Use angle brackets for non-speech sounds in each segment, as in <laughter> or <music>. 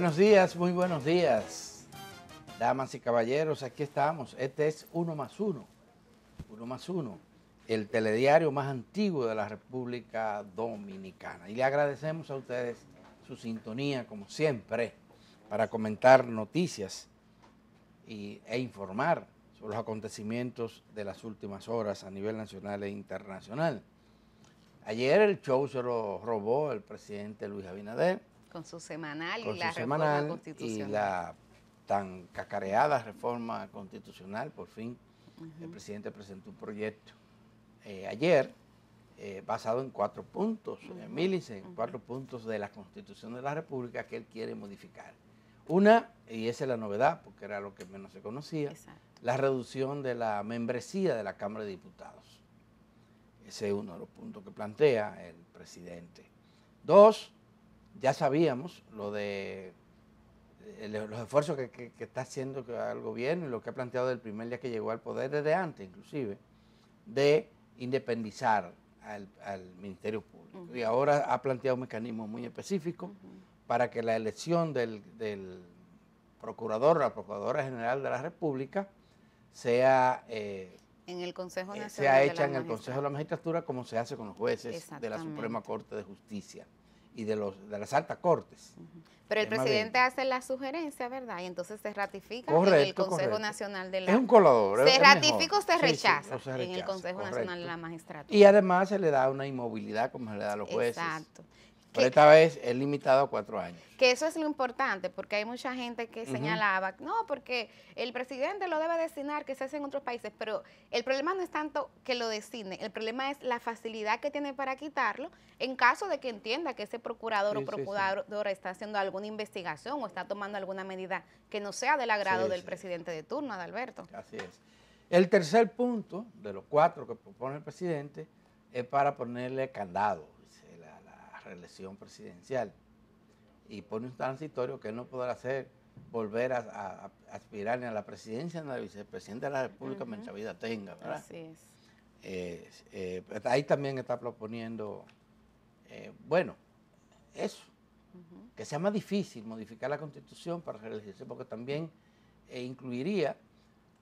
Buenos días, muy buenos días. Damas y caballeros, aquí estamos. Este es Uno más Uno. Uno más Uno. El telediario más antiguo de la República Dominicana. Y le agradecemos a ustedes su sintonía, como siempre, para comentar noticias e informar sobre los acontecimientos de las últimas horas a nivel nacional e internacional. Ayer el show se lo robó el presidente Luis Abinader con su semanal y la reforma constitucional. Y la tan cacareada reforma constitucional, por fin, el presidente presentó un proyecto eh, ayer eh, basado en cuatro puntos, uh -huh. en cuatro puntos de la Constitución de la República que él quiere modificar. Una, y esa es la novedad, porque era lo que menos se conocía, la reducción de la membresía de la Cámara de Diputados. Ese es uno de los puntos que plantea el presidente. Dos, ya sabíamos lo de eh, los esfuerzos que, está haciendo el gobierno y lo que ha planteado desde el primer día que llegó al poder, desde antes inclusive, de independizar al, Ministerio Público. Y ahora ha planteado un mecanismo muy específico para que la elección del, procurador la Procuradora General de la República sea... Eh, en el Consejo eh, Nacional hecha en el Consejo de la Magistratura como se hace con los jueces de la Suprema Corte de Justicia y de, los, de las altas cortes. Pero el presidente hace la sugerencia, ¿verdad? Y entonces se ratifica en el Consejo Nacional de la... Es un colador. Se ratifica o se rechaza, en el Consejo Nacional de la Magistratura. Y además se le da una inmovilidad como se le da a los jueces. Exacto. Pero esta vez es limitado a cuatro años. Que eso es lo importante, porque hay mucha gente que señalaba, no, porque el presidente lo debe designar, que se hace en otros países, pero el problema no es tanto que lo designe, el problema es la facilidad que tiene para quitarlo en caso de que entienda que ese procurador o procuradora está haciendo alguna investigación o está tomando alguna medida que no sea del agrado del presidente de turno, Adalberto. Así es. El tercer punto de los cuatro que propone el presidente es para ponerle candado reelección presidencial y pone un transitorio que él no podrá hacer, volver a, aspirar a la presidencia ni a la vicepresidenta de la República mientras vida tenga. Eh, eh, pues, ahí también está proponiendo, eh, bueno, eso, que sea más difícil modificar la constitución para reelegirse, porque también incluiría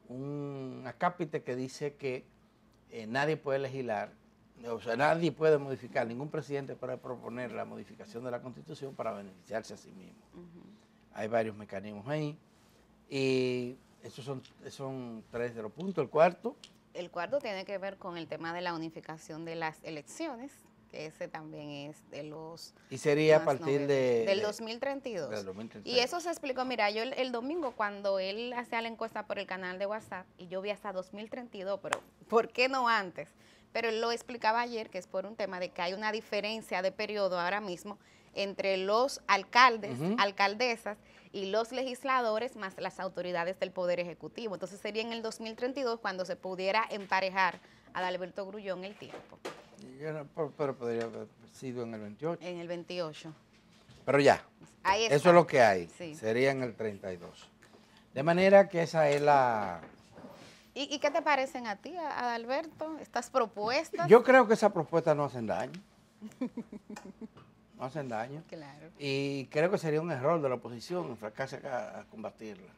un acápite que dice que nadie puede legislar o sea, nadie puede modificar, ningún presidente puede proponer la modificación de la constitución para beneficiarse a sí mismo. Hay varios mecanismos ahí. Y esos son, son tres de los puntos. El cuarto. El cuarto tiene que ver con el tema de la unificación de las elecciones que ese también es de los... Y sería a partir de, del 2032. Y eso se explicó, mira, yo el, domingo cuando él hacía la encuesta por el canal de WhatsApp, y yo vi hasta 2032, pero ¿por qué no antes? Pero él lo explicaba ayer, que es por un tema de que hay una diferencia de periodo ahora mismo entre los alcaldes, alcaldesas y los legisladores más las autoridades del Poder Ejecutivo. Entonces sería en el 2032 cuando se pudiera emparejar a Alberto Grullón el tiempo pero podría haber sido en el 28. En el 28. Pero ya. Eso es lo que hay. Sería en el 32. De manera que esa es la... ¿Y, qué te parecen a ti, Adalberto? ¿Estas propuestas? Yo creo que esas propuestas no hacen daño. no hacen daño. <laughs> Claro. Y creo que sería un error de la oposición fracasar a combatirla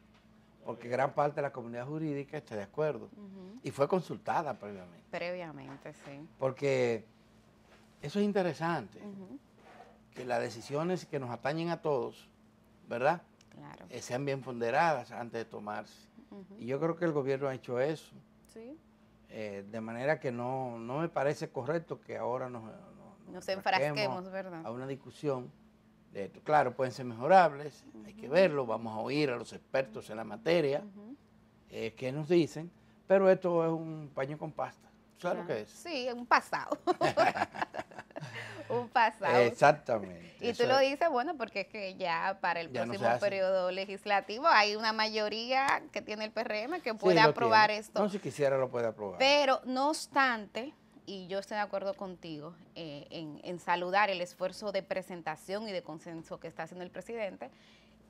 porque gran parte de la comunidad jurídica está de acuerdo. Y fue consultada previamente. Previamente, sí. Porque eso es interesante, que las decisiones que nos atañen a todos, ¿verdad? Claro. Eh, sean bien ponderadas antes de tomarse. Y yo creo que el gobierno ha hecho eso. Sí. Eh, de manera que no, no me parece correcto que ahora nos, eh, enfrasquemos ¿verdad? a una discusión Claro, pueden ser mejorables, hay que verlo, vamos a oír a los expertos en la materia eh, que nos dicen, pero esto es un paño con pasta. claro que es? Sí, un pasado. <laughs> un pasado. Exactamente. Y tú lo dices, bueno, porque es que ya para el próximo periodo legislativo hay una mayoría que tiene el PRM que puede aprobar esto. No, si quisiera lo puede aprobar. Pero, no obstante, y yo estoy de acuerdo contigo eh, en, saludar el esfuerzo de presentación y de consenso que está haciendo el presidente.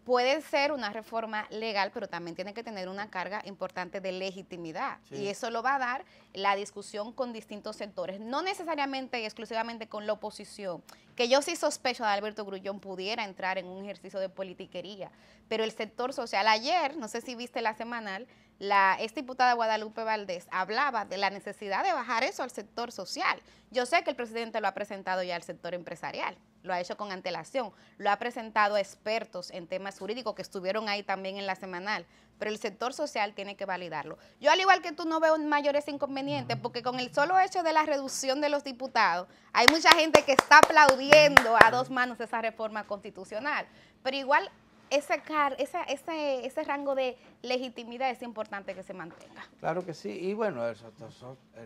Puede ser una reforma legal, pero también tiene que tener una carga importante de legitimidad. Y eso lo va a dar la discusión con distintos sectores, no necesariamente y exclusivamente con la oposición, que yo sí sospecho de Alberto Grullón pudiera entrar en un ejercicio de politiquería, pero el sector social, ayer, no sé si viste la semanal, la ex diputada Guadalupe Valdés hablaba de la necesidad de bajar eso al sector social. Yo sé que el presidente lo ha presentado ya al sector empresarial, lo ha hecho con antelación, lo ha presentado a expertos en temas jurídicos que estuvieron ahí también en la semanal, pero el sector social tiene que validarlo. Yo al igual que tú no veo mayores inconvenientes, porque con el solo hecho de la reducción de los diputados, hay mucha gente que está aplaudiendo a dos manos esa reforma constitucional, pero igual ese, ese rango de legitimidad es importante que se mantenga. Claro que sí, y bueno, el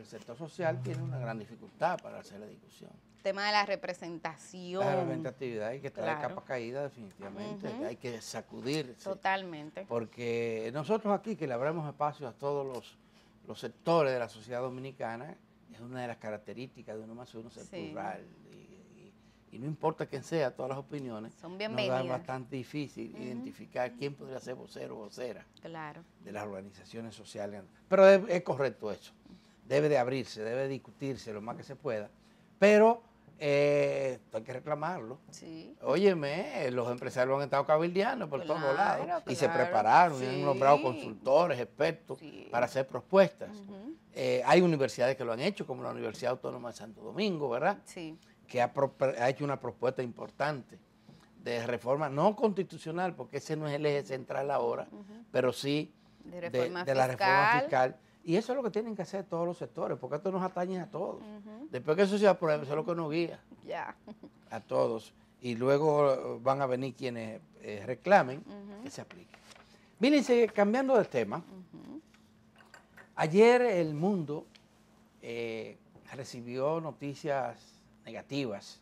sector, social tiene una gran dificultad para hacer la discusión. El tema de la representación. La representatividad hay que estar en capa caída definitivamente, hay que sacudirse. Totalmente. Porque nosotros aquí que le abramos espacio a todos los, sectores de la sociedad dominicana, es una de las características de uno más uno, ser plural y no importa quién sea, todas las opiniones, son bastante difícil identificar quién podría ser vocero o vocera claro. de las organizaciones sociales. Pero es, correcto eso. Debe de abrirse, debe discutirse lo más que se pueda, pero eh, hay que reclamarlo. Sí. Óyeme, los empresarios han estado cabildeando por todos lados y se prepararon y han nombrado consultores, expertos para hacer propuestas. Eh, hay universidades que lo han hecho, como la Universidad Autónoma de Santo Domingo, ¿verdad? Sí que ha, hecho una propuesta importante de reforma, no constitucional, porque ese no es el eje central ahora, pero sí de, la reforma fiscal. Y eso es lo que tienen que hacer todos los sectores, porque esto nos atañe a todos. Después que eso se apruebe, eso es lo que nos guía. A todos. Y luego van a venir quienes eh, reclamen que se aplique. Miren, cambiando de tema, ayer el mundo eh, recibió noticias negativas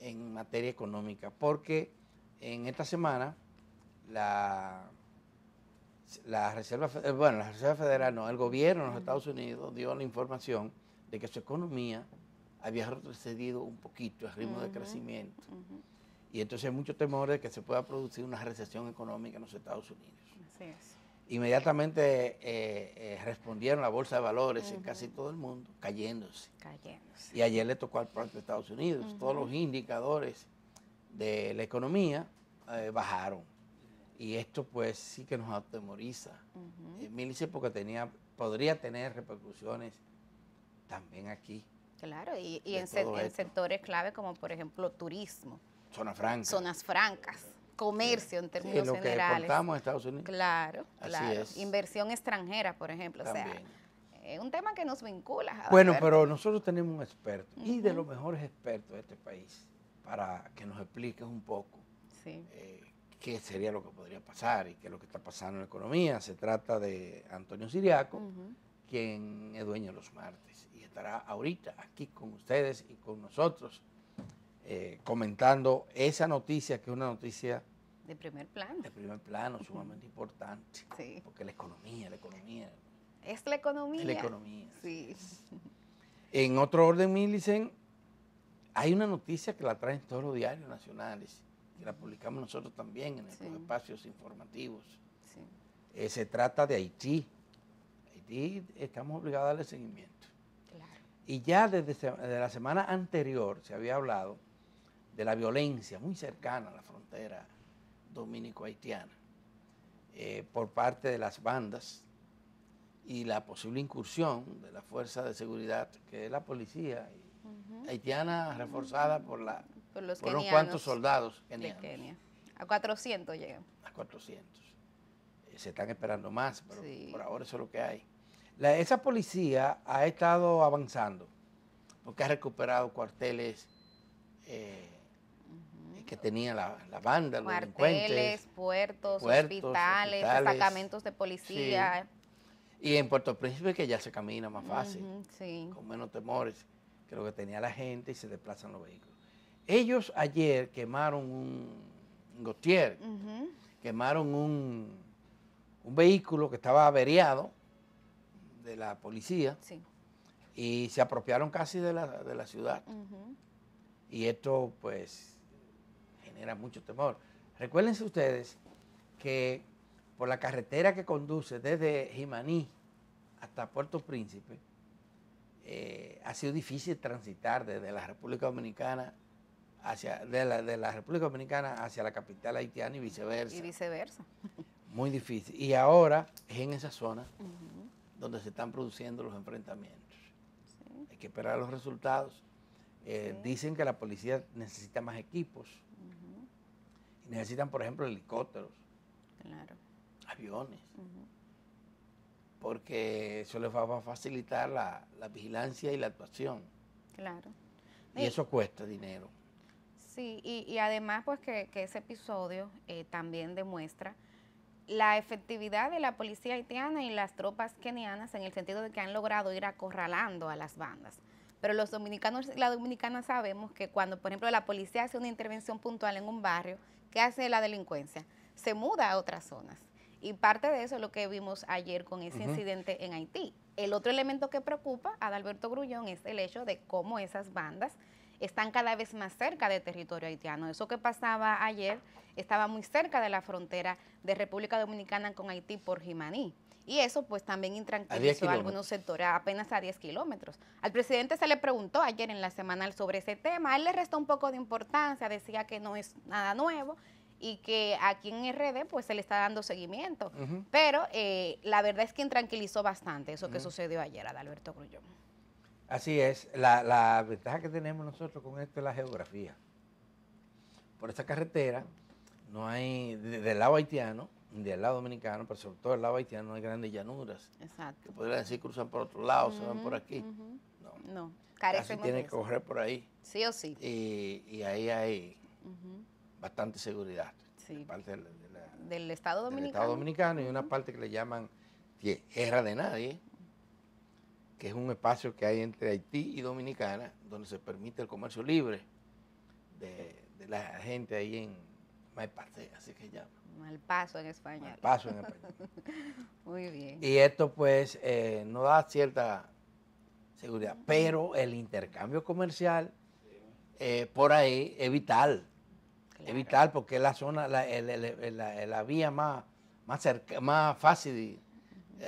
en materia económica, porque en esta semana la, la Reserva, eh, bueno, la Reserva Federal, no, el gobierno de los Estados Unidos dio la información de que su economía había retrocedido un poquito el ritmo de crecimiento. Y entonces hay mucho temor de que se pueda producir una recesión económica en los Estados Unidos. Así es inmediatamente eh, eh, respondieron la bolsa de valores en casi todo el mundo, cayéndose. Y ayer le tocó al parte de Estados Unidos. Todos los indicadores de la economía eh, bajaron. Y esto pues sí que nos atemoriza. Uh porque tenía, podría tener repercusiones también aquí. Claro, y, en, en sectores clave como por ejemplo turismo. Zonas francas. Zonas francas comercio en términos sí, lo que generales. Estados Unidos. Claro, claro. Inversión extranjera, por ejemplo. O sea, es un tema que nos vincula. Bueno, pero nosotros tenemos un experto y de los mejores expertos de este país para que nos explique un poco eh, qué sería lo que podría pasar y qué es lo que está pasando en la economía. Se trata de Antonio Siriaco, quien es dueño de los martes y estará ahorita aquí con ustedes y con nosotros eh, comentando esa noticia, que es una noticia... De primer plano. De primer plano, sumamente importante. Porque la economía, la economía. Es la economía. economía. En otro orden, dicen hay una noticia que la traen todos los diarios nacionales, que la publicamos nosotros también en estos espacios informativos. Eh, se trata de Haití. Haití estamos obligados a darle seguimiento. Y ya desde, desde la semana anterior se había hablado de la violencia muy cercana a la frontera dominico-haitiana eh, por parte de las bandas y la posible incursión de la fuerza de seguridad, que es la policía haitiana reforzada por, la, por, los unos cuantos soldados kenianos. De Kenia. A 400 llegan. A 400. Eh, se están esperando más, pero por ahora eso es lo que hay. esa policía ha estado avanzando porque ha recuperado cuarteles eh, que tenía la, banda, los Cuarteles, puertos, hospitales, destacamentos de policía. Y en Puerto Príncipe que ya se camina más fácil, con menos temores que lo que tenía la gente y se desplazan los vehículos. Ellos ayer quemaron un, un quemaron un, vehículo que estaba averiado de la policía y se apropiaron casi de la, ciudad. Y esto pues era mucho temor. Recuérdense ustedes que por la carretera que conduce desde Jimaní hasta Puerto Príncipe, eh, ha sido difícil transitar desde la República Dominicana hacia de la, República Dominicana hacia la capital haitiana y viceversa. Y viceversa. Muy difícil. Y ahora es en esa zona donde se están produciendo los enfrentamientos. Hay que esperar los resultados. Eh, dicen que la policía necesita más equipos necesitan, por ejemplo, helicópteros. Aviones. Porque eso les va a facilitar la, vigilancia y la actuación. Claro. Y, eh, eso cuesta dinero. Sí, y, además pues que, ese episodio eh, también demuestra la efectividad de la policía haitiana y las tropas kenianas en el sentido de que han logrado ir acorralando a las bandas. Pero los dominicanos y las dominicanas sabemos que cuando, por ejemplo, la policía hace una intervención puntual en un barrio, ¿qué hace la delincuencia? Se muda a otras zonas. Y parte de eso es lo que vimos ayer con ese incidente en Haití. El otro elemento que preocupa a Adalberto Grullón es el hecho de cómo esas bandas están cada vez más cerca del territorio haitiano. Eso que pasaba ayer estaba muy cerca de la frontera de República Dominicana con Haití por Jimaní. Y eso pues también intranquilizó a, algunos sectores, apenas a 10 kilómetros. Al presidente se le preguntó ayer en la semanal sobre ese tema, él le restó un poco de importancia, decía que no es nada nuevo y que aquí en RD pues se le está dando seguimiento. Pero eh, la verdad es que intranquilizó bastante eso que sucedió ayer a Alberto Grullón. Así es, la, la ventaja que tenemos nosotros con esto es la geografía. Por esta carretera no hay, del lado haitiano, del lado dominicano, pero sobre todo el lado haitiano, no hay grandes llanuras. Exacto. Que podrían decir cruzan por otro lado, se van por aquí. No. No. tiene que correr por ahí. Sí o sí. Y, ahí hay bastante seguridad. Sí. parte del Estado Dominicano. Del Estado Dominicano y una parte que le llaman tierra de nadie, que es un espacio que hay entre Haití y Dominicana, donde se permite el comercio libre de, la gente ahí en Maipate, así que llama. Mal paso en español. paso en español. <laughs> Muy bien. Y esto pues eh, no da cierta seguridad, pero el intercambio comercial eh, por ahí es vital. Es vital porque es la zona, la, la, vía más, más, cerca, más fácil.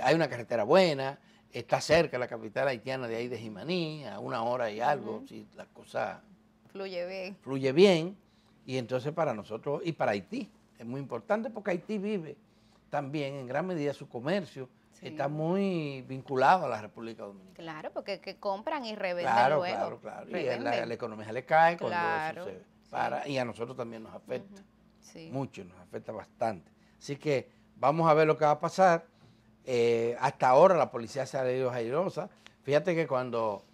Hay una carretera buena, está cerca la capital haitiana de ahí de Jimaní, a una hora y algo, si la cosa... Fluye bien. Fluye bien. Y entonces para nosotros y para Haití es muy importante porque Haití vive también en gran medida su comercio. Está muy vinculado a la República Dominicana. Claro, porque que compran y revenden claro, Claro, claro, Y la, la, economía le cae cuando eso se para. Y a nosotros también nos afecta. Mucho, nos afecta bastante. Así que vamos a ver lo que va a pasar. Eh, hasta ahora la policía se ha leído airosa. Fíjate que cuando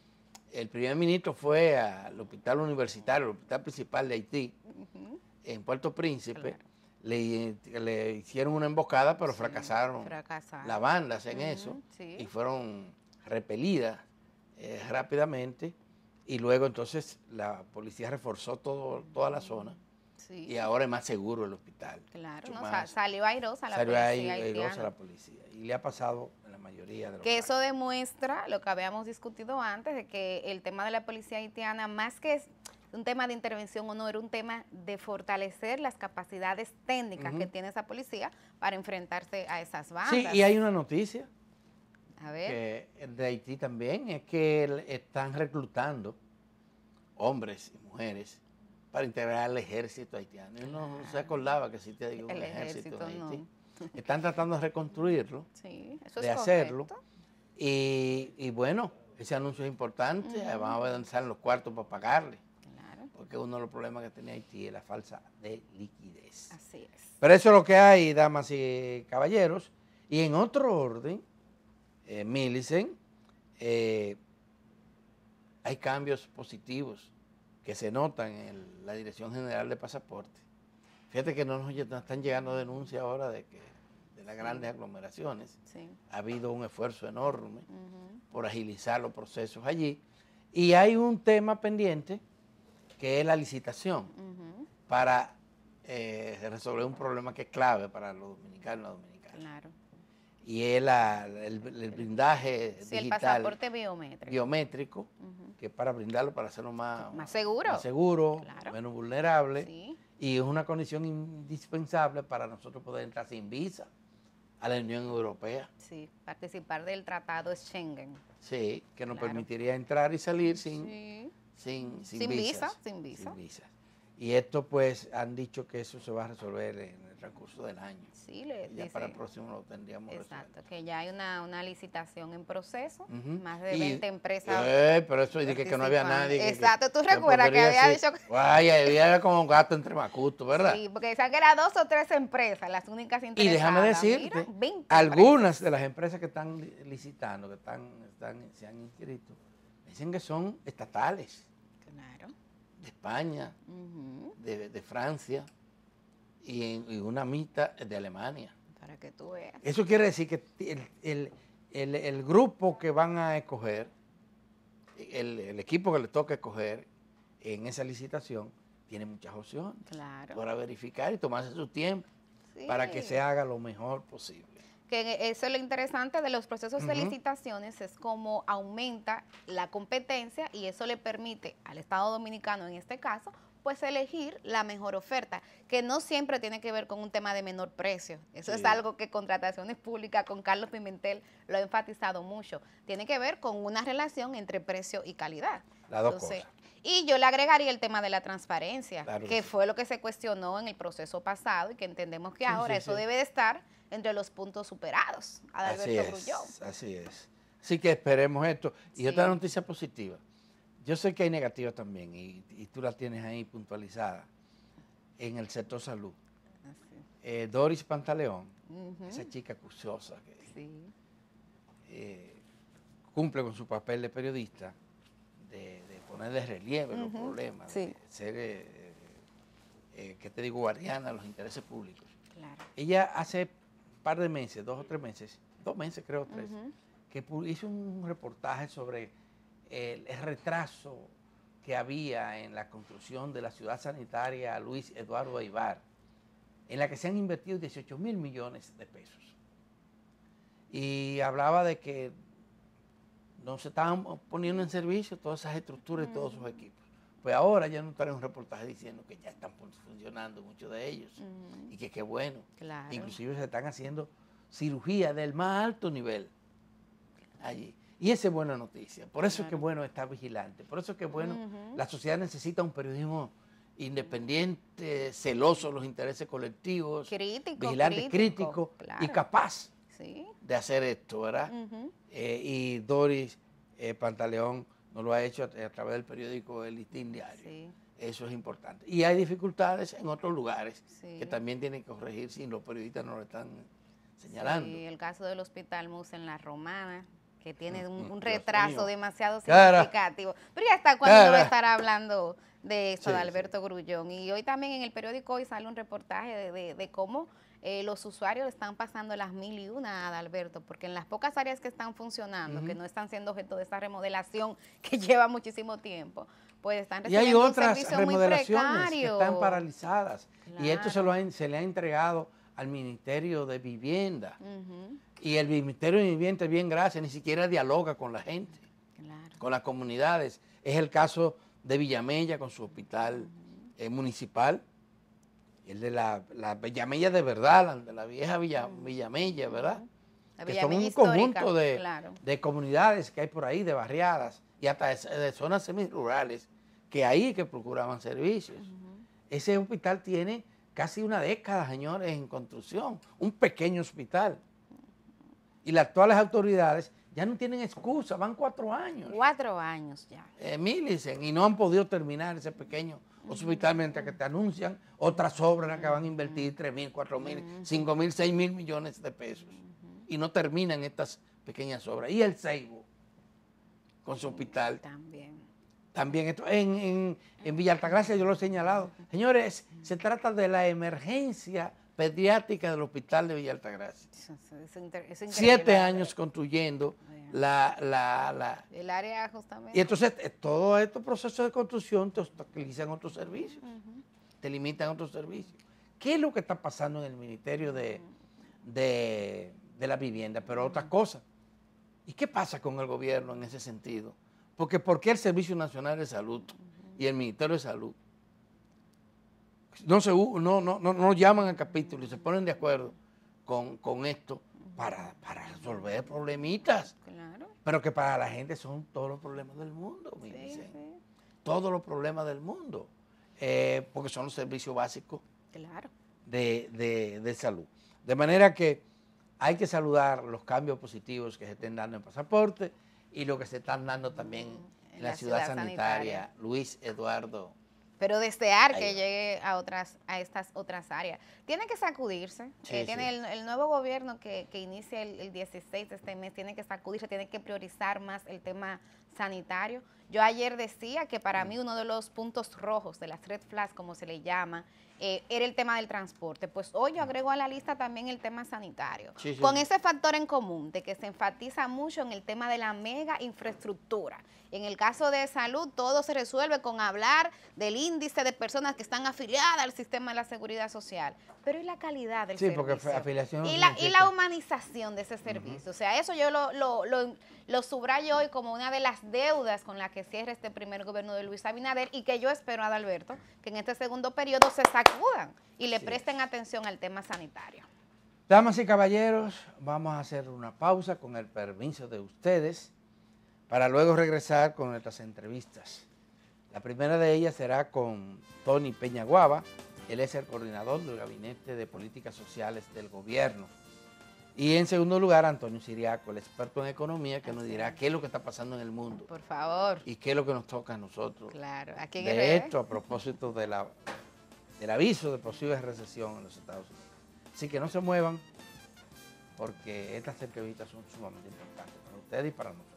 el primer ministro fue al hospital universitario, el hospital principal de Haití, en Puerto Príncipe, le, hicieron una emboscada, pero fracasaron, fracasaron, la banda en eso y fueron repelidas eh, rápidamente. Y luego entonces la policía reforzó todo, toda la zona. Y ahora es más seguro el hospital. Claro, salió airosa la policía. airosa la policía. Y le ha pasado a la mayoría de los Que eso demuestra lo que habíamos discutido antes, de que el tema de la policía haitiana, más que un tema de intervención o no, era un tema de fortalecer las capacidades técnicas que tiene esa policía para enfrentarse a esas bandas. Sí, y hay una noticia de Haití también, es que están reclutando hombres y mujeres para integrar al ejército haitiano. no, se ah. acordaba que existía un ejército, Haití. <laughs> Están tratando de reconstruirlo, de hacerlo. Y, bueno, ese anuncio es importante, vamos van a avanzar los cuartos para pagarle que uno de los problemas que tenía Haití es la falsa de liquidez. Así es. Pero eso es lo que hay, damas y caballeros. Y en otro orden, eh, Millicent, eh, hay cambios positivos que se notan en la Dirección General de Pasaporte. Fíjate que no nos están llegando denuncias ahora de que de las grandes aglomeraciones. Ha habido un esfuerzo enorme por agilizar los procesos allí. Y hay un tema pendiente que es la licitación, para eh, resolver un problema que es clave para los dominicanos y Claro. Y es el, el, blindaje sí, el pasaporte biométrico. Biométrico, que es para brindarlo, para hacerlo más, seguro. Más seguro, menos vulnerable. Y es una condición indispensable para nosotros poder entrar sin visa a la Unión Europea. Sí, participar del tratado Schengen. Sí, que nos permitiría entrar y salir sin sin, visa, sin visa. Y esto pues han dicho que eso se va a resolver en el recurso del año. Sí, le ya para el próximo lo tendríamos Exacto, que ya hay una, una licitación en proceso, más de 20 empresas. Eh, pero eso dije que no había nadie. Exacto, tú recuerdas que había dicho que... había como un gato entre Macuto, ¿verdad? Sí, porque decían que eran dos o tres empresas, las únicas interesadas. Y déjame decirte, algunas de las empresas que están licitando, que están, están se han inscrito, dicen que son estatales. Claro. De España, de, Francia y, una mitad de Alemania. Para que tú veas. Eso quiere decir que el, grupo que van a escoger, el, equipo que le toca escoger en esa licitación, tiene muchas opciones. Claro. Para verificar y tomarse su tiempo para que se haga lo mejor posible que eso es lo interesante de los procesos de licitaciones, es como aumenta la competencia y eso le permite al Estado Dominicano, en este caso, pues elegir la mejor oferta, que no siempre tiene que ver con un tema de menor precio. Eso es algo que Contrataciones Públicas con Carlos Pimentel lo ha enfatizado mucho. Tiene que ver con una relación entre precio y calidad. Las dos cosas. Y yo le agregaría el tema de la transparencia, que, fue lo que se cuestionó en el proceso pasado y que entendemos que ahora eso debe de estar entre los puntos superados. Así es, Así es. Así que esperemos esto. Y otra noticia positiva. Yo sé que hay negativas también y, tú las tienes ahí puntualizada en el sector salud. Eh, Doris Pantaleón, esa chica curiosa que eh, cumple con su papel de periodista, de, poner de relieve los problemas, de ser, eh, ¿qué te digo?, guardiana de los intereses públicos. Ella hace par de meses, dos o tres meses, dos meses creo, tres, que hizo un reportaje sobre el, retraso que había en la construcción de la ciudad sanitaria Luis Eduardo Aibar, en la que se han invertido 18 mil millones de pesos. Y hablaba de que no se estaban poniendo en servicio todas esas estructuras y todos sus equipos. Pues ahora ya no en un reportaje diciendo que ya están funcionando muchos de ellos y que qué bueno. Claro. Inclusive se están haciendo cirugía del más alto nivel allí. Y esa es buena noticia. Por eso es que bueno estar vigilante. Por eso es que bueno, la sociedad necesita un periodismo independiente, celoso de los intereses colectivos, crítico, vigilante, crítico, y capaz de hacer esto, ¿verdad? Eh, y Doris eh, Pantaleón no lo ha hecho a, través del periódico El Listín Diario. Eso es importante. Y hay dificultades en otros lugares que también tienen que corregir si los periodistas no lo están señalando. Sí, el caso del Hospital Mus en La Romana, que tiene mm, un, mm, retraso demasiado significativo. Pero ya está cuando a estar hablando de eso, de Alberto Grullón. Y hoy también en el periódico hoy sale un reportaje de, de cómo eh, los usuarios están pasando las mil y una, Adalberto, porque en las pocas áreas que están funcionando, que no están siendo objeto de esta remodelación <laughs> que lleva muchísimo tiempo, pues están recibiendo y hay otras remodelaciones que están paralizadas y esto se lo se le ha entregado al Ministerio de Vivienda y el Ministerio de Vivienda bien gracias ni siquiera dialoga con la gente con las comunidades es el caso de Villamella con su hospital eh, municipal el de la, Villamilla Villamella de verdad, de la vieja Villa, ¿verdad? que son un conjunto de, comunidades que hay por ahí, de barriadas y hasta de, zonas semirurales, que ahí que procuraban servicios. Ese hospital tiene casi una década, señores, en construcción, un pequeño hospital. Y las actuales autoridades ya no tienen excusa, van cuatro años. Cuatro años ya. Eh, milicen, y no han podido terminar ese pequeño hospitalmente que te anuncian otras obras que van a invertir 3 mil, 4 mil, 5 mil, 6 mil millones de pesos. Y no terminan estas pequeñas obras. Y el Seibo, con su hospital. También. También esto, en, en, en Villa Altagracia yo lo he señalado. Señores, se trata de la emergencia pediátrica del Hospital de Villa Altagracia. Siete años construyendo la, El área justamente. Y entonces eh, todo este proceso de construcción te obstaculizan otros servicios, te limitan otros servicios. ¿Qué es lo que está pasando en el Ministerio de, de, la Vivienda? Pero otra cosa ¿Y qué pasa con el gobierno en ese sentido? Porque ¿por qué el Servicio Nacional de Salud y el Ministerio de Salud no, se, no, no, no, llaman al capítulo y se ponen de acuerdo con, esto para, resolver problemitas. Claro. Pero que para la gente son todos los problemas del mundo, sí, sí. Todos los problemas del mundo. Eh, porque son los servicios básicos de, salud. De manera que hay que saludar los cambios positivos que se estén dando en pasaporte y lo que se están dando también en, la, ciudad, sanitaria. Luis Eduardo pero desear este que llegue a otras a estas otras áreas. Tiene que sacudirse. Eh, tiene el, nuevo gobierno que, que inicia el, el, 16 de este mes tiene que sacudirse, tiene que priorizar más el tema sanitario. Yo ayer decía que para mm. mí uno de los puntos rojos de las red flags, como se le llama, eh, era el tema del transporte. Pues hoy yo mm. agrego a la lista también el tema sanitario. Con ese factor en común de que se enfatiza mucho en el tema de la mega infraestructura. En el caso de salud, todo se resuelve con hablar del índice de personas que están afiliadas al sistema de la seguridad social. Pero ¿y la calidad del servicio? Sí, porque afiliación... Y la, y la humanización de ese servicio. O sea, eso yo lo lo subrayo hoy como una de las deudas con la que cierra este primer gobierno de Luis Abinader y que yo espero, Adalberto, que en este segundo periodo se sacudan y le presten atención al tema sanitario. Damas y caballeros, vamos a hacer una pausa con el permiso de ustedes para luego regresar con nuestras entrevistas. La primera de ellas será con Tony Peñaguaba, él es el coordinador del Gabinete de Políticas Sociales del Gobierno. Y en segundo lugar, Antonio Siriaco, el experto en economía, que nos dirá qué es lo que está pasando en el mundo. Por favor. Y qué es lo que nos toca a nosotros. Claro. de esto, eh? a propósito del aviso de posible recesión en los Estados Unidos. Así que no se muevan, porque estas entrevistas son sumamente importantes para ustedes y para nosotros.